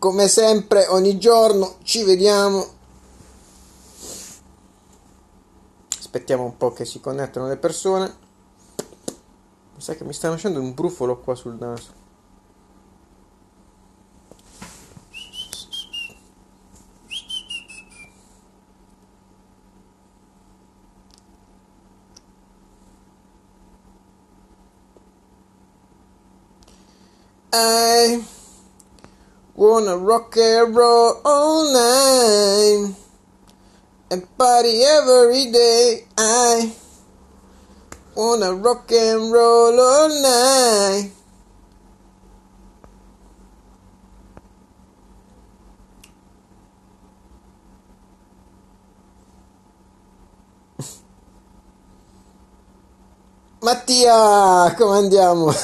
Come sempre, ogni giorno ci vediamo. Aspettiamo un po' che si connettano le persone. Mi sa che mi sta nascendo un brufolo qua sul naso. Hey. Wanna rock and roll all night and party every day. I wanna rock and roll all night. Mattia, come andiamo?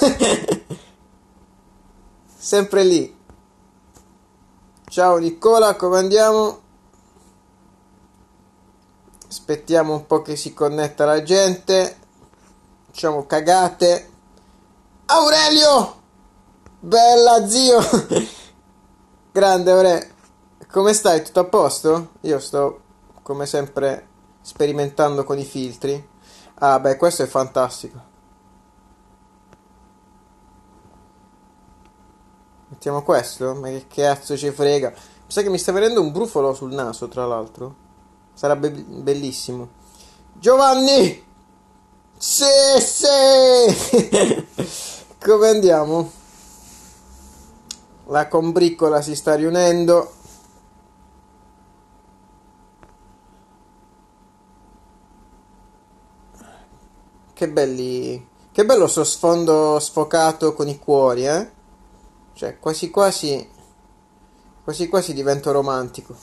Sempre lì. Ciao Nicola, come andiamo? Aspettiamo un po' che si connetta la gente. Facciamo cagate. Aurelio! Bella zio! Grande Aurelio. Come stai? Tutto a posto? Io sto come sempre sperimentando con i filtri. Ah beh, questo è fantastico. Mettiamo questo? Ma che cazzo ci frega? Mi sa che mi sta venendo un brufolo sul naso, tra l'altro. Sarebbe bellissimo. Giovanni! Sì, sì! Come andiamo? La combriccola si sta riunendo. Che belli... Che bello sto sfondo sfocato con i cuori, eh? Cioè, quasi quasi... Quasi quasi divento romantico.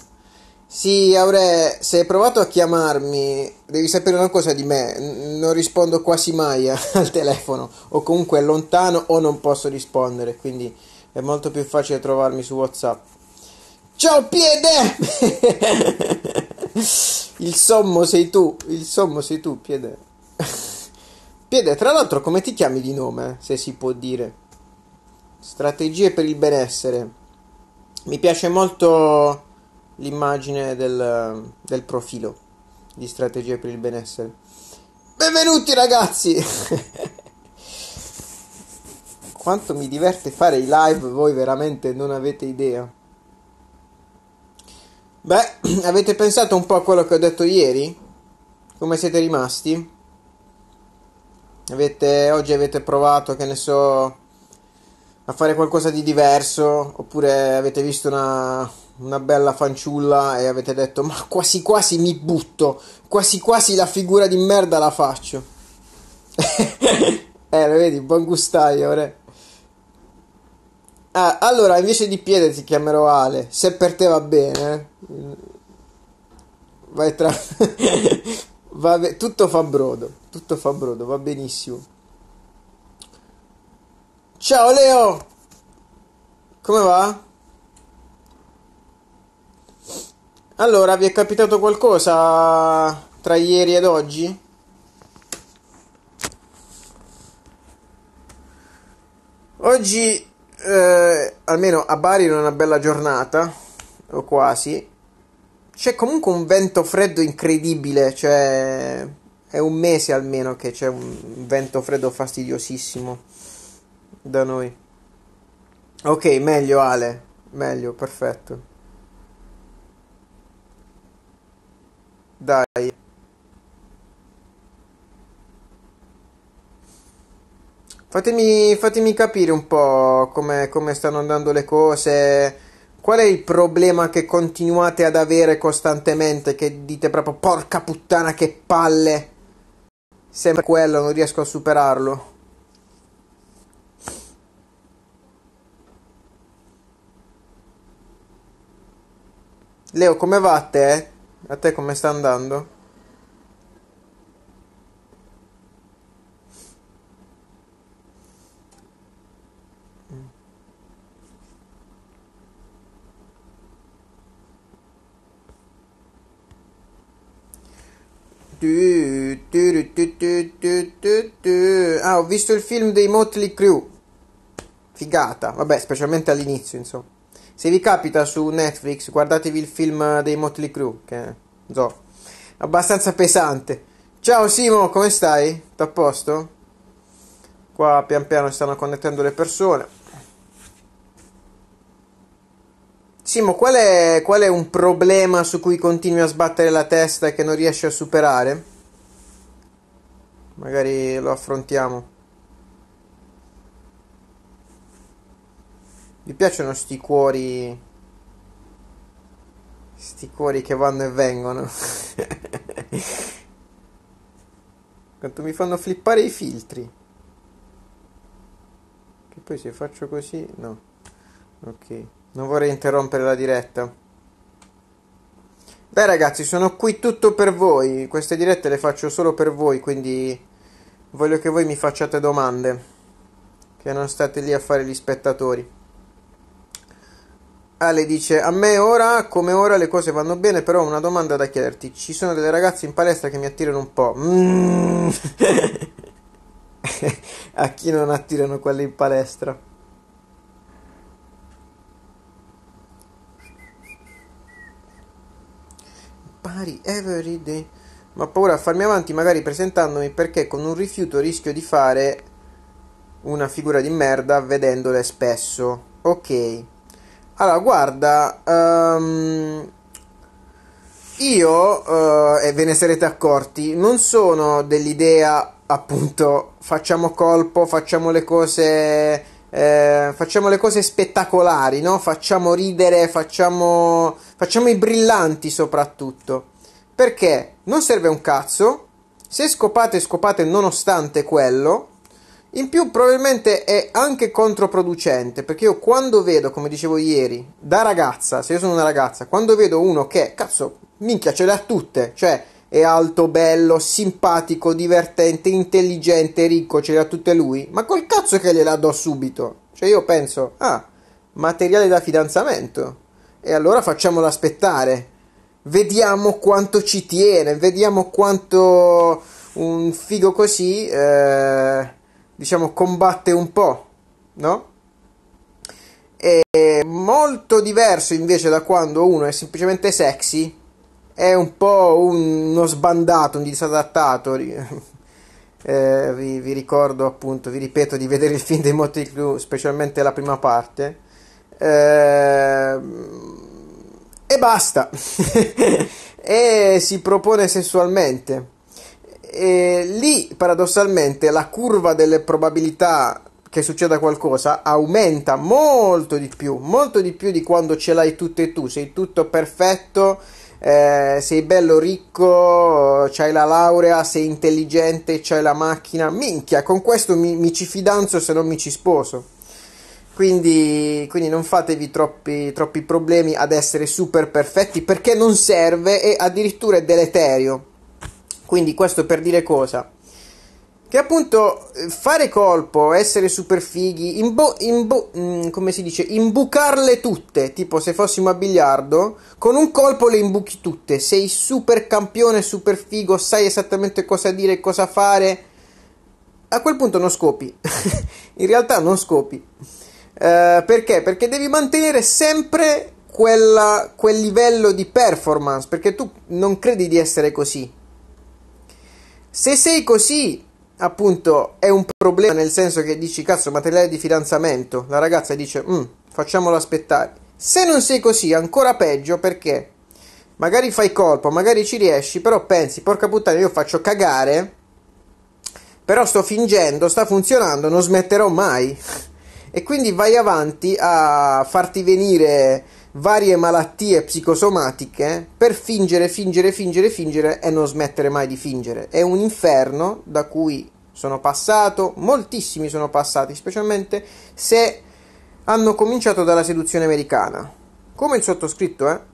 Sì, Aure, se hai provato a chiamarmi, devi sapere una cosa di me, non rispondo quasi mai al telefono, o comunque è lontano o non posso rispondere, quindi è molto più facile trovarmi su WhatsApp. Ciao piede! il sommo sei tu, il sommo sei tu, piede. piede, tra l'altro come ti chiami di nome, se si può dire? strategie per il benessere. Mi piace molto l'immagine del, del profilo di strategie per il benessere. Benvenuti ragazzi! Quanto mi diverte fare i live, voi veramente non avete idea. Beh, avete pensato un po' a quello che ho detto ieri? Come siete rimasti? Avete, oggi avete provato, che ne so, a fare qualcosa di diverso oppure avete visto una, una bella fanciulla e avete detto ma quasi quasi mi butto, quasi quasi la figura di merda la faccio. eh, lo vedi, buon gustaio, re. Ah, allora, invece di piede ti chiamerò Ale, se per te va bene. Eh. Vai tra... va be- tutto fa brodo, tutto fa brodo, va benissimo. Ciao Leo! Come va? Allora, vi è capitato qualcosa tra ieri ed oggi? Oggi, eh, almeno a Bari, non è una bella giornata, o quasi. C'è comunque un vento freddo incredibile, cioè è un mese almeno che c'è un vento freddo fastidiosissimo da noi. Ok, meglio Ale, meglio, perfetto. Dai. Fatemi, fatemi capire un po' come, stanno andando le cose. Qual è il problema che continuate ad avere costantemente? Che dite proprio porca puttana che palle. Sempre quello, non riesco a superarlo. Leo, come va a te? A te come sta andando? Ah, ho visto il film dei Motley Crue. Figata. Vabbè, specialmente all'inizio, insomma. Se vi capita su Netflix, guardatevi il film dei Motley Crue, che è so, abbastanza pesante. Ciao Simo, come stai? T'a posto? Qua pian piano stanno connettendo le persone. Simo, qual è, qual è un problema su cui continui a sbattere la testa e che non riesci a superare? Magari lo affrontiamo. Mi piacciono sti cuori. Sti cuori che vanno e vengono. Quanto mi fanno flippare i filtri. Che poi se faccio così. No. Ok. Non vorrei interrompere la diretta. Beh ragazzi, sono qui tutto per voi. Queste dirette le faccio solo per voi, quindi voglio che voi mi facciate domande. Che non state lì a fare gli spettatori. Ale dice: A me ora, come ora, le cose vanno bene, però ho una domanda da chiederti. Ci sono delle ragazze in palestra che mi attirano un po'. Mm. a chi non attirano quelle in palestra? Pari every day. Ma ho paura a farmi avanti, magari presentandomi, perché con un rifiuto rischio di fare una figura di merda vedendole spesso. Ok. Allora, guarda, um, io, uh, e ve ne sarete accorti, non sono dell'idea, appunto, facciamo colpo, facciamo le cose... Eh, facciamo le cose spettacolari, no? facciamo ridere, facciamo, facciamo i brillanti soprattutto. Perché non serve un cazzo. Se scopate, scopate nonostante quello. In più probabilmente è anche controproducente, perché io quando vedo, come dicevo ieri, da ragazza, se io sono una ragazza, quando vedo uno che, cazzo, minchia, ce l'ha tutte, cioè è alto, bello, simpatico, divertente, intelligente, ricco, ce l'ha tutte lui, ma col cazzo che gliela do subito? Cioè io penso, ah, materiale da fidanzamento, e allora facciamolo aspettare, vediamo quanto ci tiene, vediamo quanto un figo così... Eh diciamo, combatte un po', no? È molto diverso invece da quando uno è semplicemente sexy, è un po' uno sbandato, un disadattato. Eh, vi, vi, ricordo appunto, vi ripeto di vedere il film dei Motley Crue, specialmente la prima parte. Eh, e basta. e si propone sessualmente. E lì paradossalmente la curva delle probabilità che succeda qualcosa aumenta molto di più, molto di più di quando ce l'hai tutte e tu, sei tutto perfetto, eh, sei bello ricco, c'hai la laurea, sei intelligente, c'hai la macchina, minchia, con questo mi, mi ci fidanzo se non mi ci sposo. Quindi, quindi non fatevi troppi, troppi problemi ad essere super perfetti perché non serve e addirittura è deleterio quindi questo per dire cosa? Che appunto eh, fare colpo, essere super fighi, imbo, imbo, mm, come si dice, imbucarle tutte, tipo se fossimo a biliardo, con un colpo le imbuchi tutte, sei super campione, super figo, sai esattamente cosa dire, cosa fare, a quel punto non scopi, in realtà non scopi. Uh, perché? Perché devi mantenere sempre quella, quel livello di performance, perché tu non credi di essere così, se sei così, appunto, è un problema nel senso che dici, cazzo, materiale di fidanzamento. La ragazza dice, mm, facciamolo aspettare. Se non sei così, ancora peggio perché magari fai colpo, magari ci riesci, però pensi, porca puttana, io faccio cagare, però sto fingendo, sta funzionando, non smetterò mai. E quindi vai avanti a farti venire varie malattie psicosomatiche per fingere, fingere, fingere, fingere e non smettere mai di fingere. È un inferno da cui sono passato, moltissimi sono passati, specialmente se hanno cominciato dalla seduzione americana. Come il sottoscritto, eh?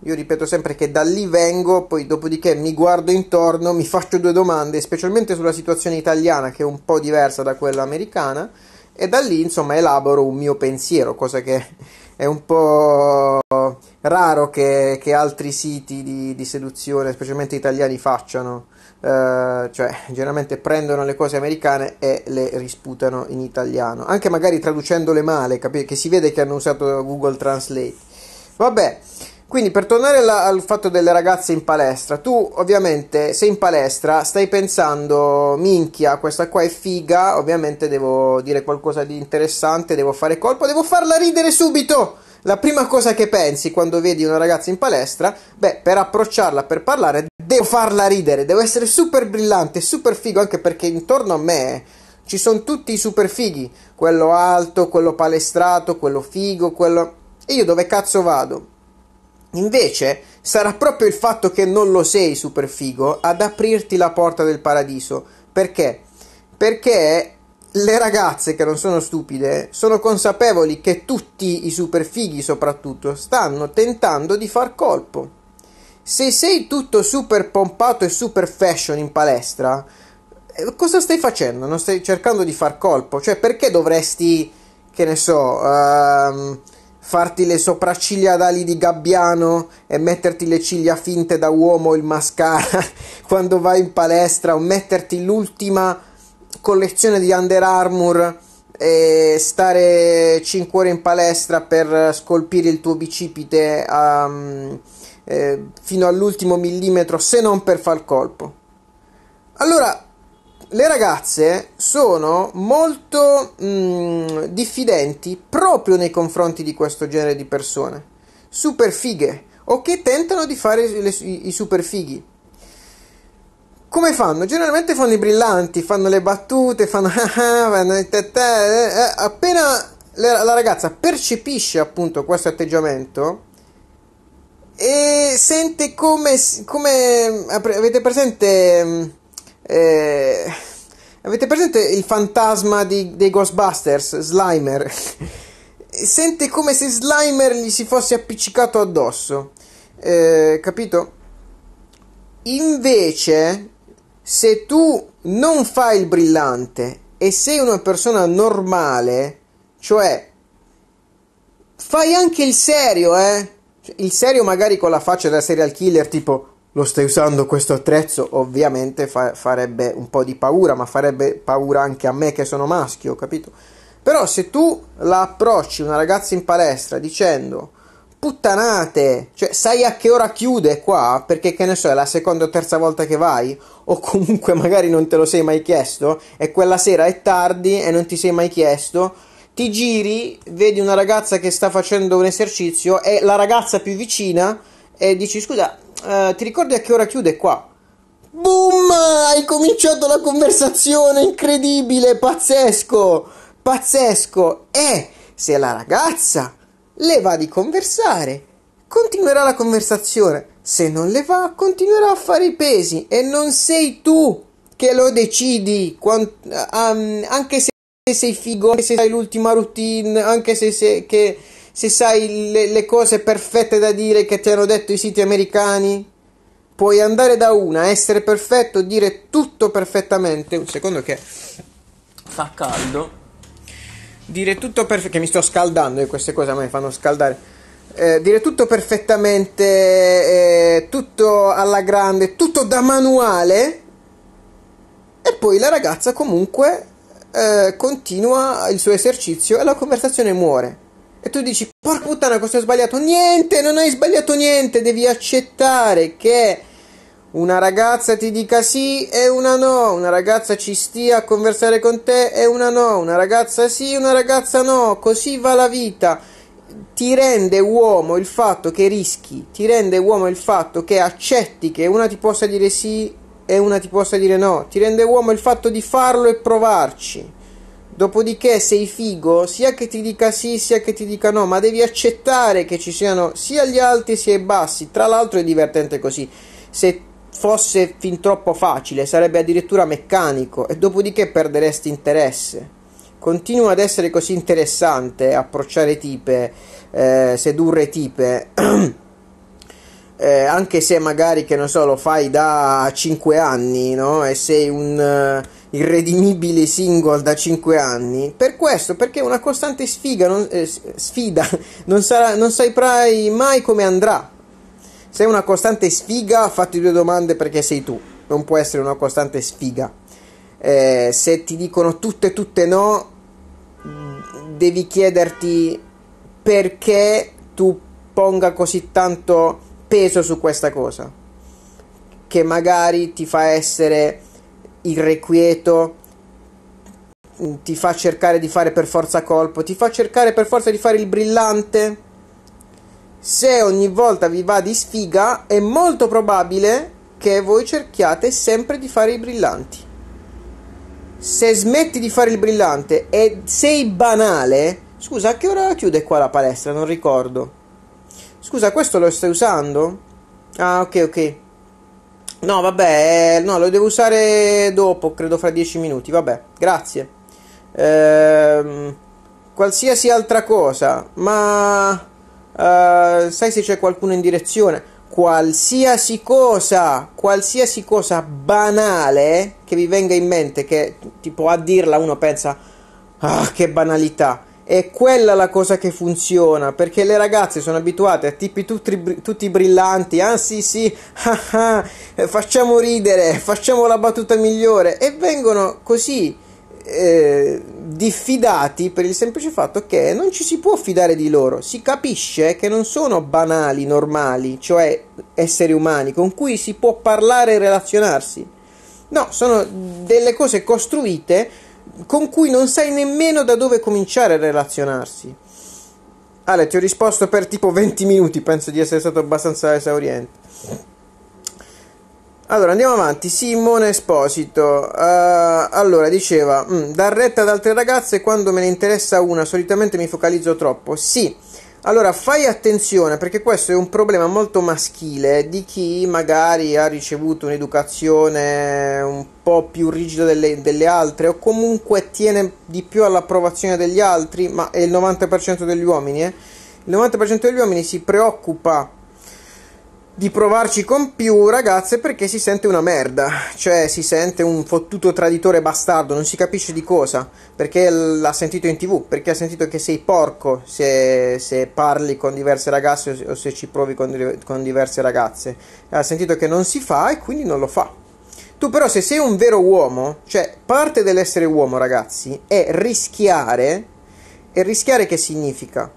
Io ripeto sempre che da lì vengo, poi dopodiché mi guardo intorno, mi faccio due domande, specialmente sulla situazione italiana che è un po' diversa da quella americana, e da lì insomma elaboro un mio pensiero, cosa che è un po' raro che, che altri siti di, di, seduzione, specialmente italiani, facciano. Uh, cioè, generalmente prendono le cose americane e le risputano in italiano, anche magari traducendole male, capi- che si vede che hanno usato Google Translate. Vabbè, quindi per tornare alla, al fatto delle ragazze in palestra, tu ovviamente sei in palestra, stai pensando, minchia, questa qua è figa, ovviamente devo dire qualcosa di interessante, devo fare colpo, devo farla ridere subito! La prima cosa che pensi quando vedi una ragazza in palestra, beh, per approcciarla, per parlare, devo farla ridere, devo essere super brillante, super figo, anche perché intorno a me ci sono tutti i super fighi, quello alto, quello palestrato, quello figo, quello... E io dove cazzo vado? Invece sarà proprio il fatto che non lo sei super figo ad aprirti la porta del paradiso. Perché? Perché le ragazze che non sono stupide sono consapevoli che tutti i super fighi soprattutto stanno tentando di far colpo. Se sei tutto super pompato e super fashion in palestra, eh, cosa stai facendo? Non stai cercando di far colpo? Cioè perché dovresti, che ne so... Uh, farti le sopracciglia ad ali di gabbiano e metterti le ciglia finte da uomo il mascara quando vai in palestra o metterti l'ultima collezione di Under Armour e stare 5 ore in palestra per scolpire il tuo bicipite um, eh, fino all'ultimo millimetro se non per far colpo allora le ragazze sono molto mh, mm, diffidenti proprio nei confronti di questo genere di persone, super fighe o che tentano di fare le, i, i super fighi. Come fanno? Generalmente fanno i brillanti, fanno le battute, fanno... Eh, eh, appena la ragazza percepisce appunto questo atteggiamento e sente come, come avete presente mm, eh, avete presente il fantasma di, dei Ghostbusters, Slimer? Sente come se Slimer gli si fosse appiccicato addosso, eh, capito? Invece, se tu non fai il brillante e sei una persona normale, cioè fai anche il serio, eh? Il serio magari con la faccia da serial killer, tipo lo stai usando questo attrezzo ovviamente fa- farebbe un po' di paura, ma farebbe paura anche a me che sono maschio, capito? Però se tu la approcci una ragazza in palestra dicendo puttanate, cioè sai a che ora chiude qua, perché che ne so, è la seconda o terza volta che vai, o comunque magari non te lo sei mai chiesto, e quella sera è tardi e non ti sei mai chiesto, ti giri, vedi una ragazza che sta facendo un esercizio, e la ragazza più vicina e dici scusa, eh, ti ricordi a che ora chiude qua? Boom! Hai cominciato la conversazione incredibile, pazzesco, pazzesco. E se la ragazza le va di conversare, continuerà la conversazione. Se non le va, continuerà a fare i pesi e non sei tu che lo decidi, quant- um, anche se sei figo, anche se sei l'ultima routine, anche se, sei, che, se sai le, le cose perfette da dire che ti hanno detto i siti americani? Puoi andare da una, essere perfetto, dire tutto perfettamente. Un secondo che fa caldo. Dire tutto perfettamente. che mi sto scaldando e queste cose a me fanno scaldare. Eh, dire tutto perfettamente, eh, tutto alla grande, tutto da manuale. E poi la ragazza comunque eh, continua il suo esercizio e la conversazione muore e tu dici porca puttana cosa ho sbagliato niente non hai sbagliato niente devi accettare che una ragazza ti dica sì e una no una ragazza ci stia a conversare con te e una no una ragazza sì e una ragazza no così va la vita ti rende uomo il fatto che rischi ti rende uomo il fatto che accetti che una ti possa dire sì e una ti possa dire no ti rende uomo il fatto di farlo e provarci Dopodiché sei figo, sia che ti dica sì, sia che ti dica no, ma devi accettare che ci siano sia gli alti sia i bassi. Tra l'altro è divertente così. Se fosse fin troppo facile, sarebbe addirittura meccanico e dopodiché perderesti interesse. Continua ad essere così interessante approcciare tipe, eh, sedurre tipe. eh, anche se magari, che non so, lo fai da 5 anni, no? E sei un... Eh, irredimibile single da 5 anni. Per questo, perché è una costante sfiga, non, eh, sfida, non, sarà, non saprai mai come andrà. Se è una costante sfiga, fatti due domande perché sei tu. Non può essere una costante sfiga. Eh, se ti dicono tutte tutte no, mm, devi chiederti perché tu ponga così tanto peso su questa cosa. Che magari ti fa essere irrequieto, ti fa cercare di fare per forza colpo, ti fa cercare per forza di fare il brillante. Se ogni volta vi va di sfiga, è molto probabile che voi cerchiate sempre di fare i brillanti. Se smetti di fare il brillante e sei banale, scusa, a che ora chiude qua la palestra? Non ricordo. Scusa, questo lo stai usando? Ah, ok, ok. No, vabbè, eh, no, lo devo usare dopo, credo fra dieci minuti, vabbè, grazie. Ehm, qualsiasi altra cosa, ma... Uh, sai se c'è qualcuno in direzione? Qualsiasi cosa, qualsiasi cosa banale che vi venga in mente, che tipo a dirla uno pensa, ah, che banalità è quella la cosa che funziona perché le ragazze sono abituate a tipi tutti, tutti brillanti ah sì sì ah, ah, facciamo ridere facciamo la battuta migliore e vengono così eh, diffidati per il semplice fatto che non ci si può fidare di loro si capisce che non sono banali normali cioè esseri umani con cui si può parlare e relazionarsi no sono delle cose costruite con cui non sai nemmeno da dove cominciare a relazionarsi. Ale, ti ho risposto per tipo 20 minuti, penso di essere stato abbastanza esauriente. Allora, andiamo avanti. Simone Esposito. Uh, allora, diceva, mm, dar retta ad altre ragazze quando me ne interessa una, solitamente mi focalizzo troppo. Sì. Allora fai attenzione perché questo è un problema molto maschile di chi magari ha ricevuto un'educazione un po' più rigida delle, delle altre o comunque tiene di più all'approvazione degli altri, ma è il 90% degli uomini. Eh? Il 90% degli uomini si preoccupa di provarci con più ragazze perché si sente una merda, cioè si sente un fottuto traditore bastardo, non si capisce di cosa, perché l'ha sentito in tv, perché ha sentito che sei porco se, se parli con diverse ragazze o se ci provi con, con diverse ragazze, ha sentito che non si fa e quindi non lo fa. Tu però se sei un vero uomo, cioè parte dell'essere uomo ragazzi, è rischiare, e rischiare che significa?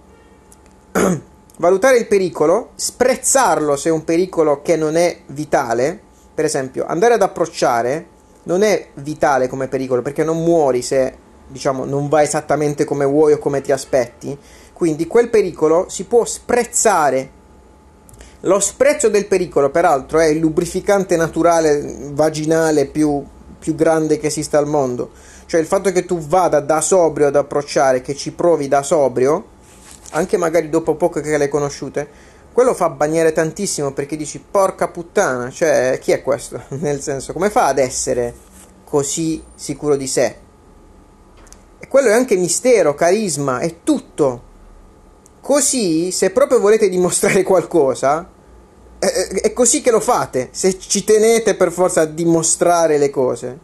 valutare il pericolo, sprezzarlo se è un pericolo che non è vitale, per esempio andare ad approcciare non è vitale come pericolo perché non muori se diciamo non va esattamente come vuoi o come ti aspetti, quindi quel pericolo si può sprezzare. Lo sprezzo del pericolo, peraltro, è il lubrificante naturale vaginale più, più grande che esista al mondo. Cioè il fatto che tu vada da sobrio ad approcciare, che ci provi da sobrio, anche magari dopo poco che le hai conosciute, quello fa bagnare tantissimo perché dici porca puttana, cioè chi è questo? Nel senso, come fa ad essere così sicuro di sé? E quello è anche mistero, carisma, è tutto. Così, se proprio volete dimostrare qualcosa, è, è così che lo fate, se ci tenete per forza a dimostrare le cose.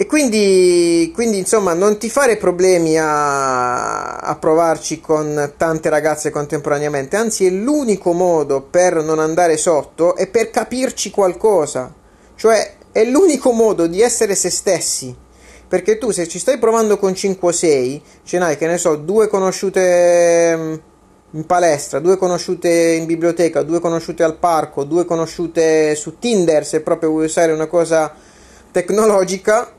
E quindi, quindi, insomma non ti fare problemi a, a, provarci con tante ragazze contemporaneamente, anzi è l'unico modo per non andare sotto e per capirci qualcosa, cioè è l'unico modo di essere se stessi, perché tu se ci stai provando con 5 o 6, ce n'hai che ne so, due conosciute mm, in palestra, due conosciute in biblioteca, due conosciute al parco, due conosciute su Tinder se proprio vuoi usare una cosa tecnologica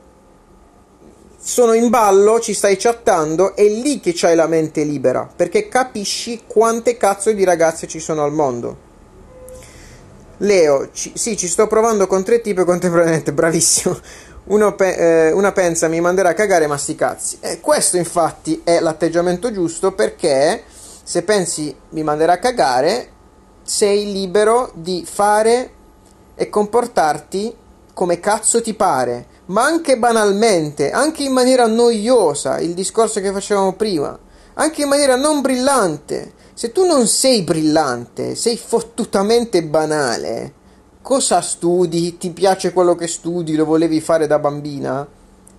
sono in ballo, ci stai chattando, è lì che c'hai la mente libera, perché capisci quante cazzo di ragazze ci sono al mondo. Leo, ci, sì, ci sto provando con tre tipi contemporaneamente, bravissimo. Pe- eh, una pensa mi manderà a cagare ma sti cazzi. Eh, questo infatti è l'atteggiamento giusto perché se pensi mi manderà a cagare, sei libero di fare e comportarti come cazzo ti pare ma anche banalmente, anche in maniera noiosa, il discorso che facevamo prima, anche in maniera non brillante. Se tu non sei brillante, sei fottutamente banale, cosa studi? Ti piace quello che studi? Lo volevi fare da bambina?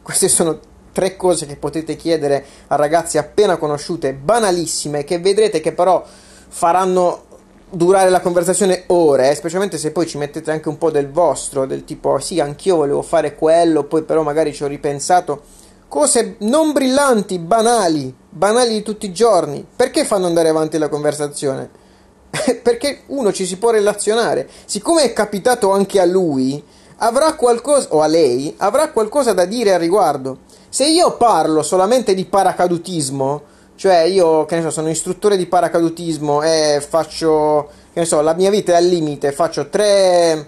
Queste sono tre cose che potete chiedere a ragazze appena conosciute, banalissime, che vedrete che però faranno durare la conversazione ore, eh, specialmente se poi ci mettete anche un po' del vostro, del tipo ah, sì, anch'io volevo fare quello, poi però magari ci ho ripensato. Cose non brillanti, banali, banali di tutti i giorni. Perché fanno andare avanti la conversazione? Perché uno ci si può relazionare. Siccome è capitato anche a lui, avrà qualcosa, o a lei, avrà qualcosa da dire al riguardo. Se io parlo solamente di paracadutismo, cioè, io, che ne so, sono istruttore di paracadutismo e faccio, che ne so, la mia vita è al limite, faccio tre,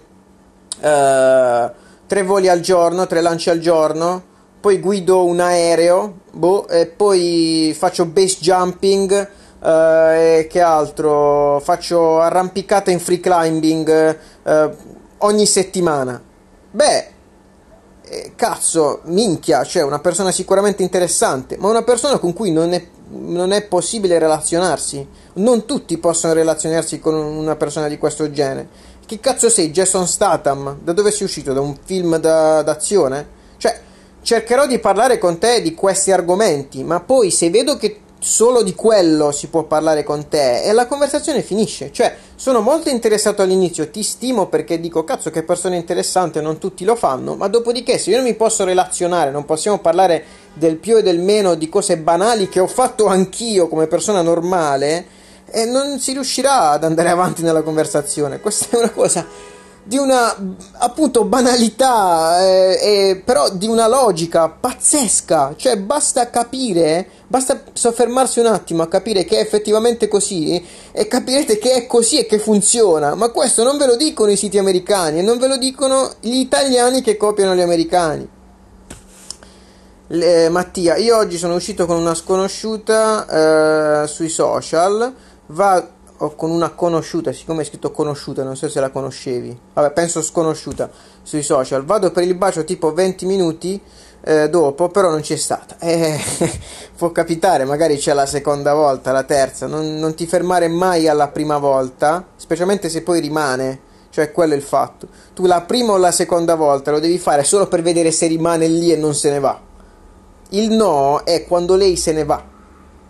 eh, tre voli al giorno, tre lanci al giorno, poi guido un aereo, boh, e poi faccio base jumping. Eh, e che altro? Faccio arrampicata in free climbing eh, ogni settimana. Beh, eh, cazzo, minchia, cioè una persona sicuramente interessante, ma una persona con cui non è non è possibile relazionarsi. Non tutti possono relazionarsi con una persona di questo genere. Che cazzo sei, Jason Statham? Da dove sei uscito? Da un film da, d'azione? Cioè, cercherò di parlare con te di questi argomenti, ma poi se vedo che solo di quello si può parlare con te e la conversazione finisce. Cioè, sono molto interessato all'inizio, ti stimo perché dico cazzo che persona interessante, non tutti lo fanno, ma dopodiché se io non mi posso relazionare, non possiamo parlare del più e del meno di cose banali che ho fatto anch'io come persona normale e non si riuscirà ad andare avanti nella conversazione. Questa è una cosa di una appunto banalità, eh, eh, però di una logica pazzesca. Cioè, basta capire, basta soffermarsi un attimo a capire che è effettivamente così e capirete che è così e che funziona. Ma questo non ve lo dicono i siti americani e non ve lo dicono gli italiani che copiano gli americani. Le, eh, Mattia, io oggi sono uscito con una sconosciuta eh, sui social, va o con una conosciuta, siccome è scritto conosciuta, non so se la conoscevi, vabbè penso sconosciuta sui social, vado per il bacio tipo 20 minuti eh, dopo, però non c'è stata. Eh, può capitare, magari c'è la seconda volta, la terza, non, non ti fermare mai alla prima volta, specialmente se poi rimane. Cioè, quello è il fatto. Tu la prima o la seconda volta lo devi fare solo per vedere se rimane lì e non se ne va. Il no è quando lei se ne va,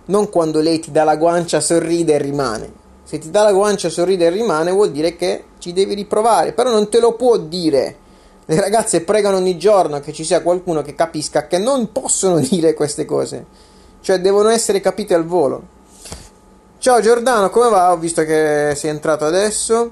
non quando lei ti dà la guancia, sorride e rimane. Se ti dà la guancia, sorride e rimane vuol dire che ci devi riprovare, però non te lo può dire. Le ragazze pregano ogni giorno che ci sia qualcuno che capisca che non possono dire queste cose, cioè devono essere capite al volo. Ciao Giordano, come va? Ho visto che sei entrato adesso.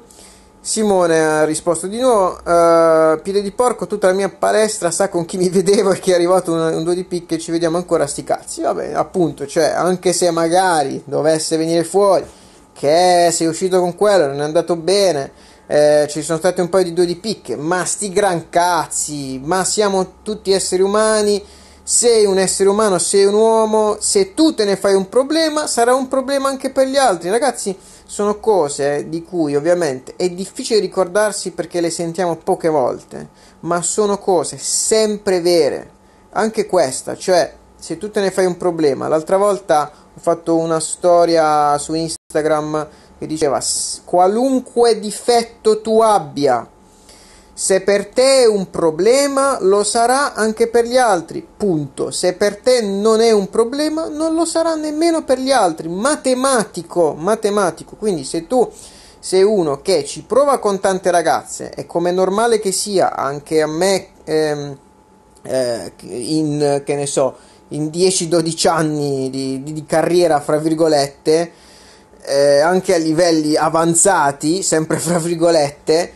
Simone ha risposto di nuovo, uh, piede di porco, tutta la mia palestra sa con chi mi vedevo e che è arrivato un, un due di picche, ci vediamo ancora sti cazzi, vabbè, appunto, cioè, anche se magari dovesse venire fuori che sei uscito con quello, non è andato bene, eh, ci sono state un paio di 2 di picche, ma sti gran cazzi, ma siamo tutti esseri umani, sei un essere umano, sei un uomo, se tu te ne fai un problema, sarà un problema anche per gli altri. Ragazzi, sono cose di cui ovviamente è difficile ricordarsi perché le sentiamo poche volte, ma sono cose sempre vere. Anche questa, cioè, se tu te ne fai un problema, l'altra volta ho fatto una storia su Instagram che diceva qualunque difetto tu abbia se per te è un problema, lo sarà anche per gli altri. Punto. Se per te non è un problema, non lo sarà nemmeno per gli altri. Matematico, matematico. Quindi se tu sei uno che ci prova con tante ragazze, e come è normale che sia, anche a me ehm, eh, in che ne so, in 10-12 anni di, di, di carriera, fra virgolette, eh, anche a livelli avanzati, sempre fra virgolette,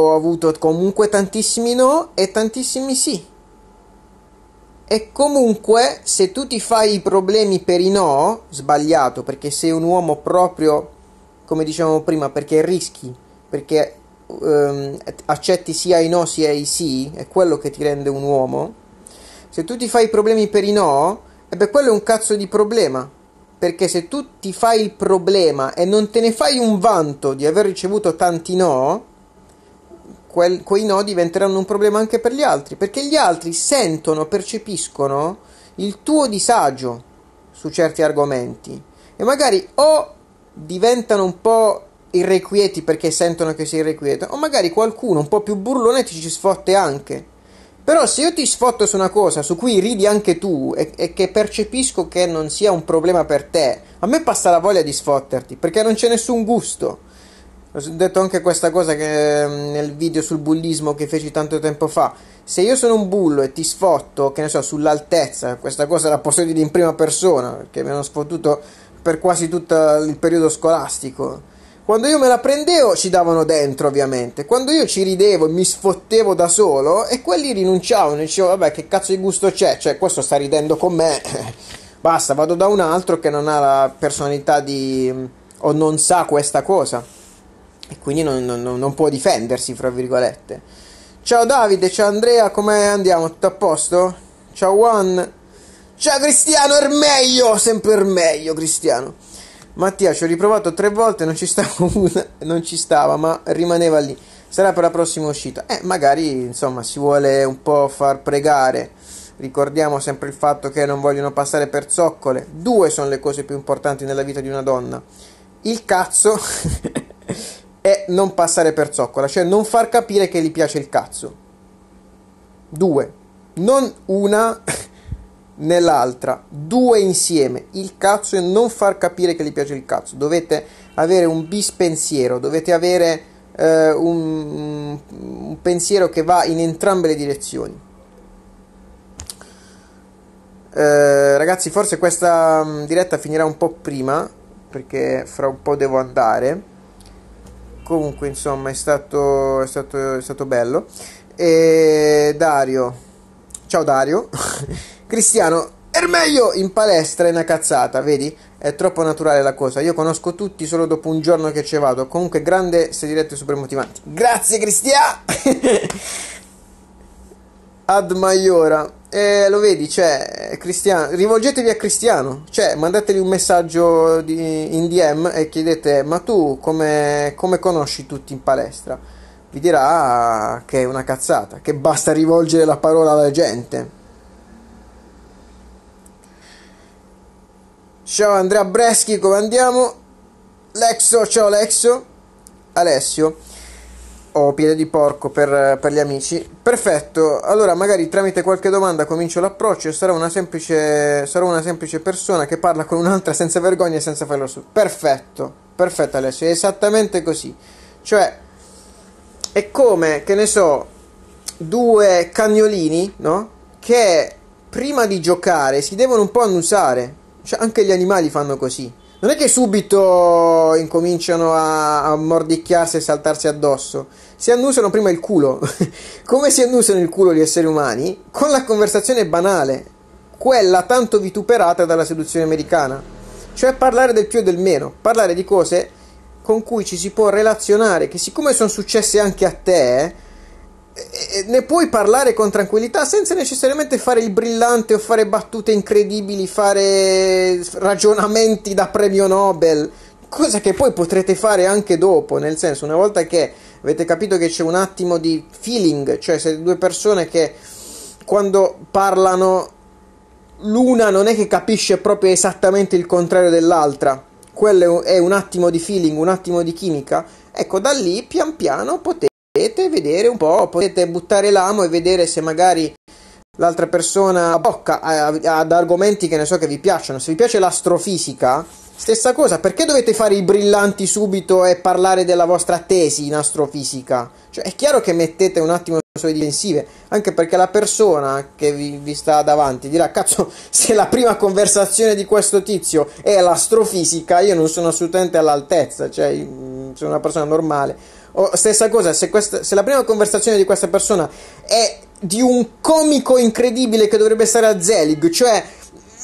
ho avuto comunque tantissimi no e tantissimi sì. E comunque, se tu ti fai i problemi per i no, sbagliato, perché sei un uomo proprio, come dicevamo prima, perché rischi, perché ehm, accetti sia i no sia i sì, è quello che ti rende un uomo. Se tu ti fai i problemi per i no, e beh, quello è un cazzo di problema. Perché se tu ti fai il problema e non te ne fai un vanto di aver ricevuto tanti no, quel, quei no diventeranno un problema anche per gli altri, perché gli altri sentono, percepiscono il tuo disagio su certi argomenti e magari o diventano un po' irrequieti perché sentono che sei irrequieto, o magari qualcuno un po' più burlone ti ci sfotte anche. Però se io ti sfotto su una cosa su cui ridi anche tu e, e, che percepisco che non sia un problema per te, a me passa la voglia di sfotterti perché non c'è nessun gusto. Ho detto anche questa cosa che, mm, nel video sul bullismo che feci tanto tempo fa. Se io sono un bullo e ti sfotto, che ne so, sull'altezza, questa cosa la posso dire in prima persona, perché mi hanno sfottuto per quasi tutto il periodo scolastico. Quando io me la prendevo ci davano dentro, ovviamente. Quando io ci ridevo e mi sfottevo da solo, e quelli rinunciavano e dicevano, vabbè, che cazzo di gusto c'è? Cioè, questo sta ridendo con me. Basta, vado da un altro che non ha la personalità di... Mm, o non sa questa cosa e quindi non, non, non può difendersi, fra virgolette. Ciao Davide, ciao Andrea, come andiamo? Tutto a posto? Ciao Juan, ciao Cristiano, è meglio, sempre il meglio Cristiano. Mattia, ci ho riprovato tre volte, non ci stava una, non ci stava, ma rimaneva lì. Sarà per la prossima uscita. Eh, magari, insomma, si vuole un po' far pregare. Ricordiamo sempre il fatto che non vogliono passare per zoccole. Due sono le cose più importanti nella vita di una donna. Il cazzo è non passare per zoccola, cioè non far capire che gli piace il cazzo. Due, non una nell'altra, due insieme, il cazzo e non far capire che gli piace il cazzo. Dovete avere un bispensiero, dovete avere eh, un, un pensiero che va in entrambe le direzioni. Eh, ragazzi, forse questa mm, diretta finirà un po' prima perché fra un po' devo andare comunque insomma è stato, è stato, è stato bello e Dario ciao Dario Cristiano per Ermeglio in palestra è una cazzata vedi è troppo naturale la cosa io conosco tutti solo dopo un giorno che ci vado comunque grande sei diretto e super motivante grazie Cristiano Ad Maiora eh, lo vedi, cioè, Cristiano, rivolgetevi a Cristiano, cioè, mandategli un messaggio di, in DM e chiedete, ma tu come, come conosci tutti in palestra? Vi dirà che è una cazzata, che basta rivolgere la parola alla gente. Ciao Andrea Breschi, come andiamo? Lexo, ciao Lexo. Alessio o piede di porco per, per, gli amici. Perfetto, allora magari tramite qualche domanda comincio l'approccio e sarò una semplice, sarò una semplice persona che parla con un'altra senza vergogna e senza farlo su. Perfetto, perfetto Alessio, è esattamente così. Cioè, è come, che ne so, due cagnolini, no? Che prima di giocare si devono un po' annusare. Cioè, anche gli animali fanno così non è che subito incominciano a, a mordicchiarsi e saltarsi addosso. Si annusano prima il culo. Come si annusano il culo gli esseri umani? Con la conversazione banale, quella tanto vituperata dalla seduzione americana. Cioè parlare del più e del meno, parlare di cose con cui ci si può relazionare, che siccome sono successe anche a te, eh, ne puoi parlare con tranquillità senza necessariamente fare il brillante o fare battute incredibili, fare ragionamenti da premio Nobel, cosa che poi potrete fare anche dopo, nel senso una volta che avete capito che c'è un attimo di feeling, cioè siete due persone che quando parlano l'una non è che capisce proprio esattamente il contrario dell'altra, quello è un attimo di feeling, un attimo di chimica, ecco da lì pian piano potete potete vedere un po', potete buttare l'amo e vedere se magari l'altra persona bocca eh, ad argomenti che ne so che vi piacciono. Se vi piace l'astrofisica, stessa cosa, perché dovete fare i brillanti subito e parlare della vostra tesi in astrofisica? Cioè, è chiaro che mettete un attimo sulle difensive, anche perché la persona che vi, vi sta davanti dirà: Cazzo, se la prima conversazione di questo tizio è l'astrofisica, io non sono assolutamente all'altezza, cioè, mm, sono una persona normale. O oh, stessa cosa, se, questa, se la prima conversazione di questa persona è di un comico incredibile che dovrebbe stare a Zelig, cioè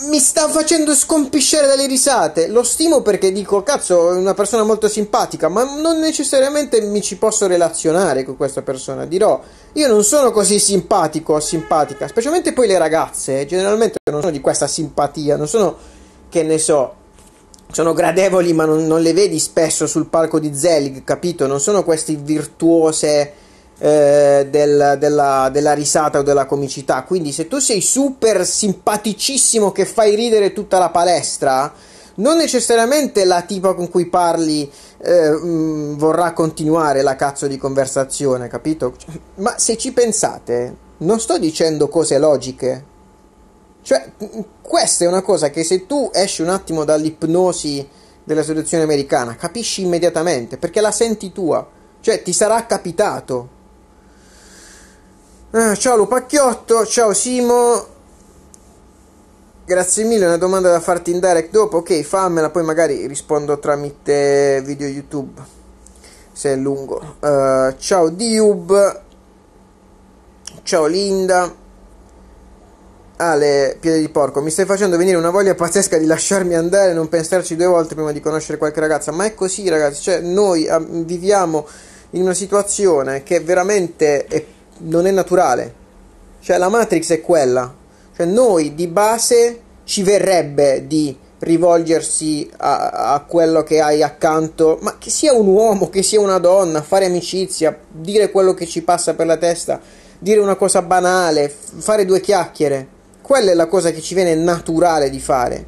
mi sta facendo scompisciare dalle risate. Lo stimo perché dico, cazzo, è una persona molto simpatica, ma non necessariamente mi ci posso relazionare con questa persona. Dirò, io non sono così simpatico o simpatica, specialmente poi le ragazze, eh, generalmente non sono di questa simpatia, non sono, che ne so, sono gradevoli ma non, non, le vedi spesso sul palco di Zelig, capito? Non sono queste virtuose eh, del, della, della, risata o della comicità. Quindi se tu sei super simpaticissimo che fai ridere tutta la palestra, non necessariamente la tipa con cui parli eh, mh, mm, vorrà continuare la cazzo di conversazione, capito? Cioè, ma se ci pensate, non sto dicendo cose logiche, cioè, questa è una cosa che se tu esci un attimo dall'ipnosi della situazione americana, capisci immediatamente, perché la senti tua, cioè ti sarà capitato. Ah, ciao Lupacchiotto, ciao Simo. Grazie mille, una domanda da farti in direct dopo. Ok, fammela, poi magari rispondo tramite video YouTube. Se è lungo. Uh, ciao Diub. Ciao Linda. Ale, piede di porco, mi stai facendo venire una voglia pazzesca di lasciarmi andare e non pensarci due volte prima di conoscere qualche ragazza. Ma è così, ragazzi. Cioè, noi ah, viviamo in una situazione che veramente è, non è naturale. Cioè, la Matrix è quella. Cioè, noi di base ci verrebbe di rivolgersi a, a quello che hai accanto, ma che sia un uomo, che sia una donna, fare amicizia, dire quello che ci passa per la testa, dire una cosa banale, fare due chiacchiere quella è la cosa che ci viene naturale di fare.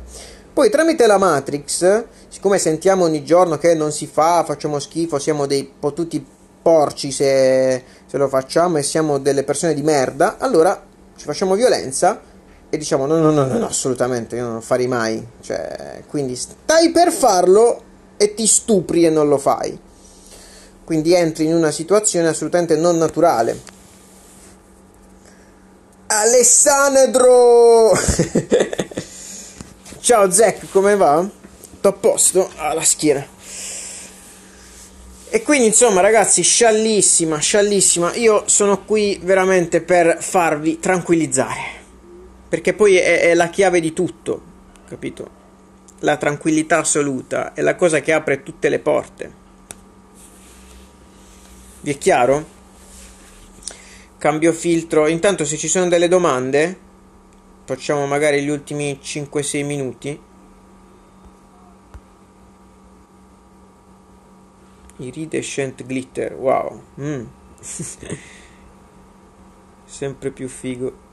Poi tramite la Matrix, siccome sentiamo ogni giorno che non si fa, facciamo schifo, siamo dei potuti porci se, se lo facciamo e siamo delle persone di merda, allora ci facciamo violenza e diciamo no, no, no, no, assolutamente, io non lo farei mai. Cioè, quindi stai per farlo e ti stupri e non lo fai. Quindi entri in una situazione assolutamente non naturale. Alessandro! Ciao Zack, come va? Tutto a posto? Alla ah, schiena. E quindi insomma ragazzi, sciallissima, sciallissima. Io sono qui veramente per farvi tranquillizzare. Perché poi è, è la chiave di tutto, capito? La tranquillità assoluta è la cosa che apre tutte le porte. Vi è chiaro? Cambio filtro. Intanto se ci sono delle domande, facciamo magari gli ultimi 5-6 minuti. Iridescent glitter, wow. Mm. Sempre più figo.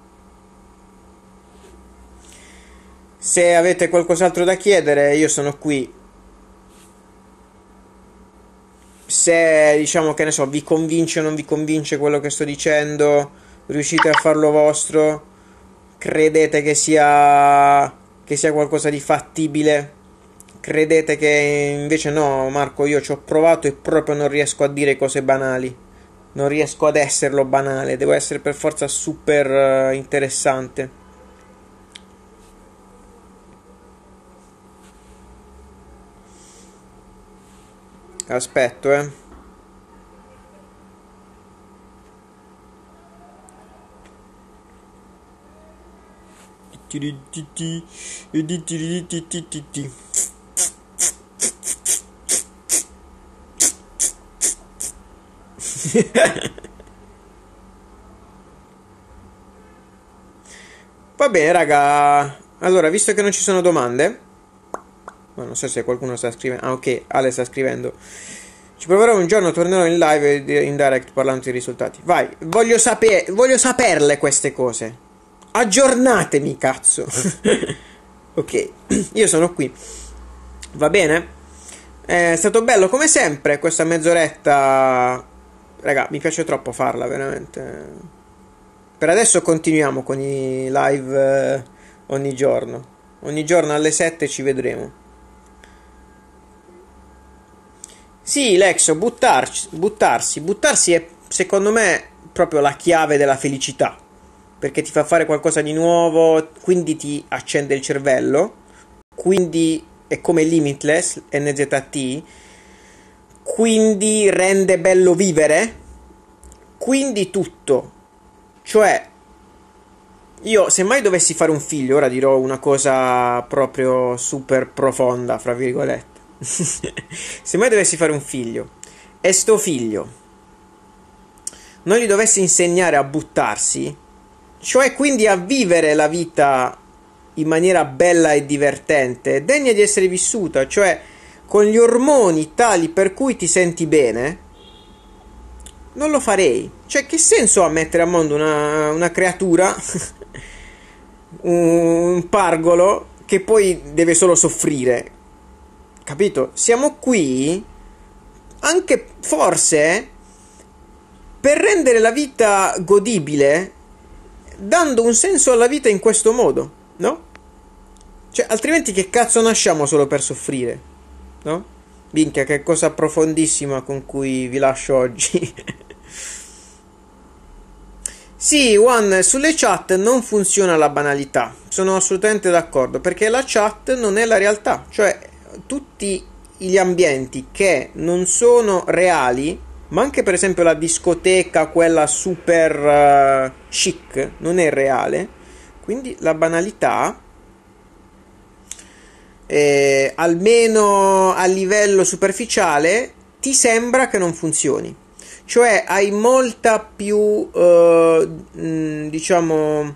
Se avete qualcos'altro da chiedere, io sono qui se diciamo che ne so, vi convince o non vi convince quello che sto dicendo, riuscite a farlo vostro, credete che sia, che sia qualcosa di fattibile, credete che invece no, Marco, io ci ho provato e proprio non riesco a dire cose banali. Non riesco ad esserlo banale, devo essere per forza super eh, interessante. aspetto eh Va bene, raga. Allora, visto che non ci sono domande, ma non so se qualcuno sta scrivendo. Ah, ok, Ale sta scrivendo. Ci proverò un giorno, tornerò in live in direct parlando dei risultati. Vai, voglio, saper, voglio saperle queste cose. Aggiornatemi, cazzo. ok, io sono qui. Va bene? È stato bello come sempre questa mezz'oretta. Raga, mi piace troppo farla, veramente. Per adesso continuiamo con i live eh, ogni giorno. Ogni giorno alle 7 ci vedremo. Sì, Lexo, buttarci, buttarsi. Buttarsi è, secondo me, proprio la chiave della felicità. Perché ti fa fare qualcosa di nuovo, quindi ti accende il cervello. Quindi è come Limitless, NZT. Quindi rende bello vivere. Quindi tutto. Cioè, io se mai dovessi fare un figlio, ora dirò una cosa proprio super profonda, fra virgolette Se mai dovessi fare un figlio e sto figlio non gli dovessi insegnare a buttarsi, cioè quindi a vivere la vita in maniera bella e divertente, degna di essere vissuta, cioè con gli ormoni tali per cui ti senti bene, non lo farei. Cioè, che senso ha mettere a mondo una, una creatura, un pargolo, che poi deve solo soffrire? Capito? Siamo qui anche forse per rendere la vita godibile, dando un senso alla vita in questo modo, no? Cioè, altrimenti che cazzo nasciamo solo per soffrire, no? Minchia, che cosa profondissima con cui vi lascio oggi. sì, Juan, sulle chat non funziona la banalità. Sono assolutamente d'accordo, perché la chat non è la realtà. Cioè, tutti gli ambienti che non sono reali, ma anche per esempio la discoteca, quella super uh, chic, non è reale. Quindi la banalità, eh, almeno a livello superficiale, ti sembra che non funzioni. Cioè hai molta più, eh, diciamo,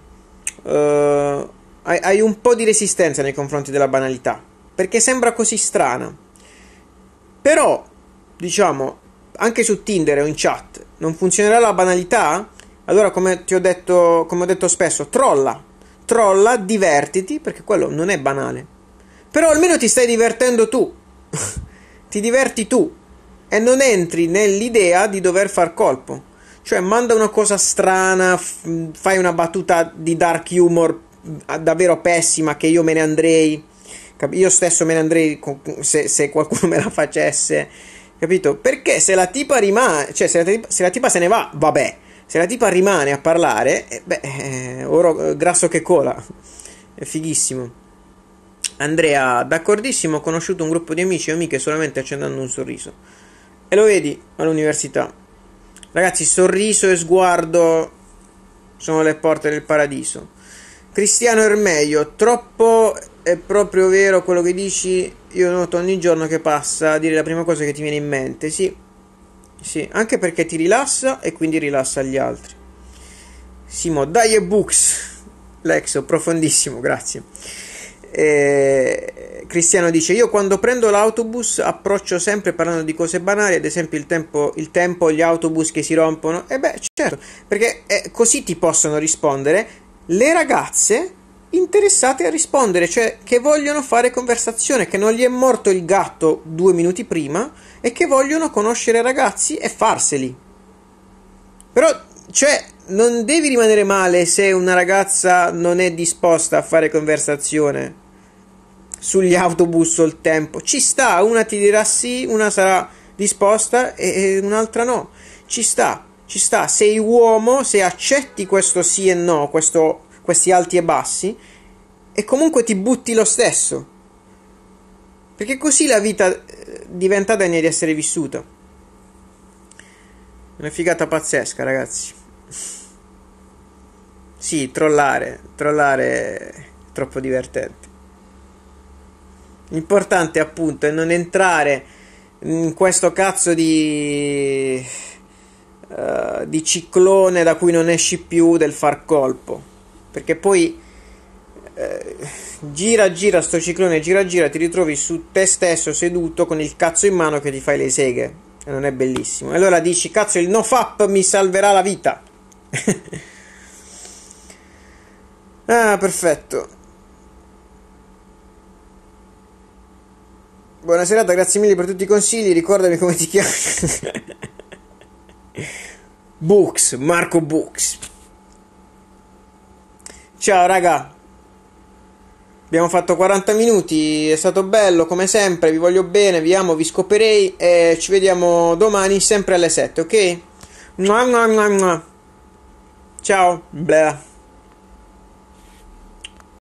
eh, hai, hai un po' di resistenza nei confronti della banalità perché sembra così strana. Però, diciamo, anche su Tinder o in chat non funzionerà la banalità? Allora, come ti ho detto, come ho detto spesso, trolla, trolla, divertiti, perché quello non è banale. Però almeno ti stai divertendo tu. ti diverti tu e non entri nell'idea di dover far colpo. Cioè, manda una cosa strana, f- fai una battuta di dark humor davvero pessima che io me ne andrei. Io stesso me ne andrei se, se qualcuno me la facesse, capito? Perché se la tipa rimane, cioè se la tipa, se la tipa se ne va, vabbè. Se la tipa rimane a parlare, eh, beh, eh, oro, grasso che cola. È fighissimo. Andrea, d'accordissimo, ho conosciuto un gruppo di amici e amiche solamente accendendo un sorriso. E lo vedi all'università. Ragazzi, sorriso e sguardo sono le porte del paradiso. Cristiano Ermeglio, troppo è proprio vero quello che dici. Io noto ogni giorno che passa a dire la prima cosa che ti viene in mente. Sì, sì, anche perché ti rilassa e quindi rilassa gli altri. Simo, dai e books. Lexo, profondissimo, grazie. Eh, Cristiano dice: Io quando prendo l'autobus approccio sempre parlando di cose banali, ad esempio il tempo, il tempo gli autobus che si rompono. E beh, certo, perché eh, così ti possono rispondere le ragazze interessate a rispondere, cioè che vogliono fare conversazione, che non gli è morto il gatto due minuti prima e che vogliono conoscere ragazzi e farseli. Però, cioè, non devi rimanere male se una ragazza non è disposta a fare conversazione sugli autobus o il tempo. Ci sta, una ti dirà sì, una sarà disposta e, e un'altra no. Ci sta, ci sta. Sei uomo, se accetti questo sì e no, questo questi alti e bassi, e comunque ti butti lo stesso. Perché così la vita eh, diventa degna di essere vissuta. Una figata pazzesca, ragazzi. Sì, trollare, trollare è troppo divertente. L'importante appunto è non entrare in questo cazzo di, uh, di ciclone da cui non esci più del far colpo perché poi eh, gira gira sto ciclone gira gira ti ritrovi su te stesso seduto con il cazzo in mano che ti fai le seghe e non è bellissimo allora dici cazzo il nofap mi salverà la vita ah perfetto Buona serata, grazie mille per tutti i consigli. Ricordami come ti chiami. Books, Marco Books. Ciao raga, abbiamo fatto 40 minuti, è stato bello come sempre, vi voglio bene, vi amo, vi scoperei e ci vediamo domani sempre alle 7, ok? Ciao, bleh.